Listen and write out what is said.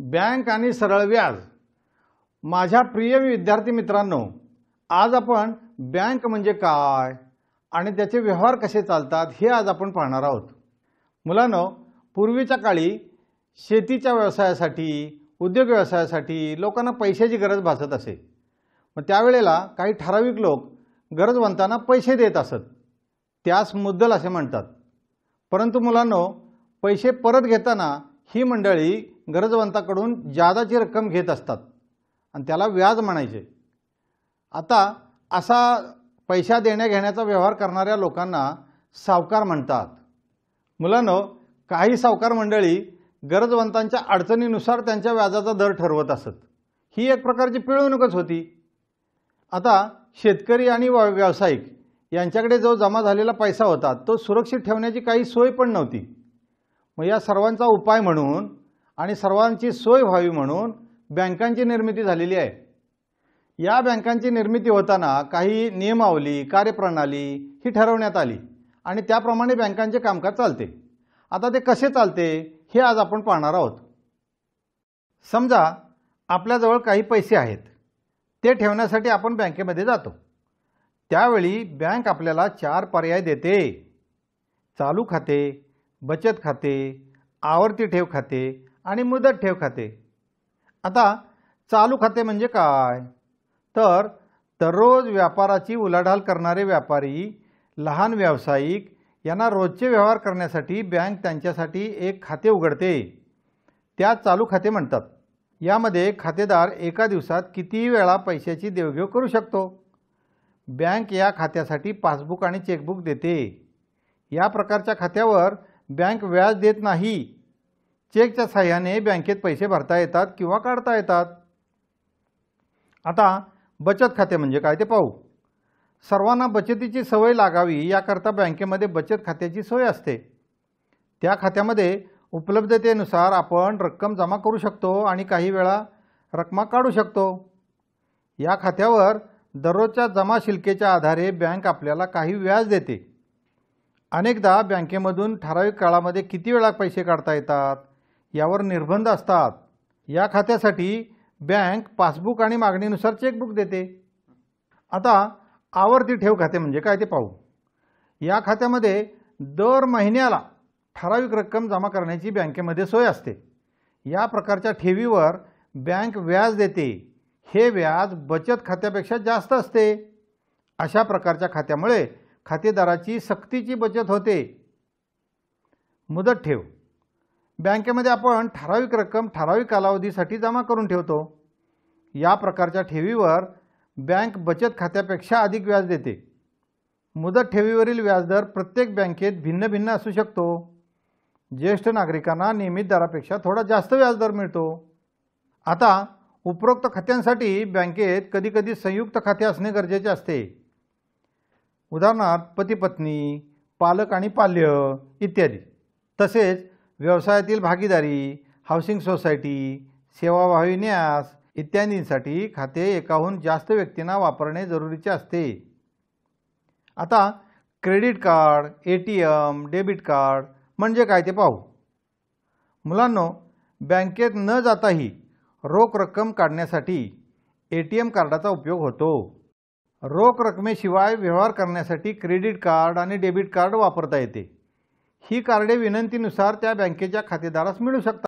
bank आणि सरळ व्याज माझ्या प्रिय विद्यार्थी मित्रांनो आज आपण बँक म्हणजे काय आणि त्याचे व्यवहार कसे चालतात हे आज आपण पाहणार आहोत मुलांनो पूर्वीच्या काळी शेतीच्या व्यवसायासाठी उद्योग व्यवसायासाठी लोकांना पैशाची गरज भासत असे मग त्यावेळेला काही ठराविक लोक गरजवंतांना पैसे देत असत त्यास मुद्दल असे म्हणतात परंतु मुलांनो पैसे परत घेताना ही मंडळी गरजवंताकडून जादाची रक्कम घेत असतात आणि त्याला व्याज म्हणायचे आता असा पैसा देण्याघेण्याचा घेण्याचा व्यवहार करणाऱ्या लोकांना सावकार म्हणतात मुलांनो काही सावकार मंडळी गरजवंतांच्या अडचणीनुसार त्यांच्या व्याजाचा दर ठरवत असत ही एक प्रकारची पिळवणूकच होती आता शेतकरी आणि व्यावसायिक यांच्याकडे जो जमा झालेला पैसा होता तो सुरक्षित ठेवण्याची काही सोय पण नव्हती मग या सर्वांचा उपाय म्हणून आणि सर्वांची सोय व्हावी म्हणून बँकांची निर्मिती झालेली आहे या बँकांची निर्मिती होताना काही नियमावली कार्यप्रणाली ही ठरवण्यात आली आणि त्याप्रमाणे बँकांचे कामकाज चालते आता ते कसे चालते हे आज आपण पाहणार आहोत समजा आपल्याजवळ काही पैसे आहेत ते ठेवण्यासाठी आपण बँकेमध्ये जातो त्यावेळी बँक आपल्याला चार पर्याय देते चालू खाते बचत खाते आवर्ती ठेव खाते आणि मुदत ठेव खाते आता चालू खाते म्हणजे काय तर दररोज व्यापाराची उलाढाल करणारे व्यापारी लहान व्यावसायिक यांना रोजचे व्यवहार करण्यासाठी बँक त्यांच्यासाठी एक खाते उघडते त्या चालू खाते म्हणतात यामध्ये खातेदार एका दिवसात कितीही वेळा पैशाची देवघेव करू शकतो बँक या खात्यासाठी पासबुक आणि चेकबुक देते या प्रकारच्या खात्यावर बँक व्याज देत नाही चेकच्या सहाय्याने बँकेत पैसे भरता येतात किंवा काढता येतात आता बचत खाते म्हणजे काय ते पाहू सर्वांना बचतीची सवय लागावी याकरता बँकेमध्ये बचत खात्याची सोय असते त्या खात्यामध्ये उपलब्धतेनुसार आपण रक्कम जमा करू शकतो आणि काही वेळा रक्कम काढू शकतो या खात्यावर दररोजच्या जमा शिल्केच्या आधारे बँक आपल्याला काही व्याज देते अनेकदा बँकेमधून ठराविक काळामध्ये किती वेळा पैसे काढता येतात यावर निर्बंध असतात या खात्यासाठी बँक पासबुक आणि मागणीनुसार चेकबुक देते आता आवर्ती ठेव खाते म्हणजे काय ते पाहू या खात्यामध्ये दर महिन्याला ठराविक रक्कम जमा करण्याची बँकेमध्ये सोय असते या प्रकारच्या ठेवीवर बँक व्याज देते हे व्याज बचत खात्यापेक्षा जास्त असते अशा प्रकारच्या खात्यामुळे खातेदाराची सक्तीची बचत होते मुदत ठेव बँकेमध्ये आपण ठराविक रक्कम ठराविक कालावधीसाठी जमा करून ठेवतो या प्रकारच्या ठेवीवर बँक बचत खात्यापेक्षा अधिक व्याज देते मुदत ठेवीवरील व्याजदर प्रत्येक बँकेत भिन्न भिन्न असू शकतो ज्येष्ठ नागरिकांना नियमित दरापेक्षा थोडा जास्त व्याजदर मिळतो आता उपरोक्त खात्यांसाठी बँकेत कधीकधी संयुक्त खाते असणे गरजेचे असते उदाहरणार्थ पतीपत्नी पालक आणि पाल्य इत्यादी तसेच व्यवसायातील भागीदारी हाऊसिंग सोसायटी सेवाभावी न्यास इत्यादींसाठी खाते एकाहून जास्त व्यक्तींना वापरणे जरुरीचे असते आता credit card A T M debit card म्हणजे काय ते पाहू मुलांनो बँकेत न जाताही रोख रक्कम काढण्यासाठी ए टी एम कार्डाचा उपयोग होतो रोख रकमेशिवाय व्यवहार करण्यासाठी क्रेडिट कार्ड आणि डेबिट कार्ड वापरता येते ही कार्डे विनंतीनुसार त्या बँकेच्या खातेदारास मिळू शकतात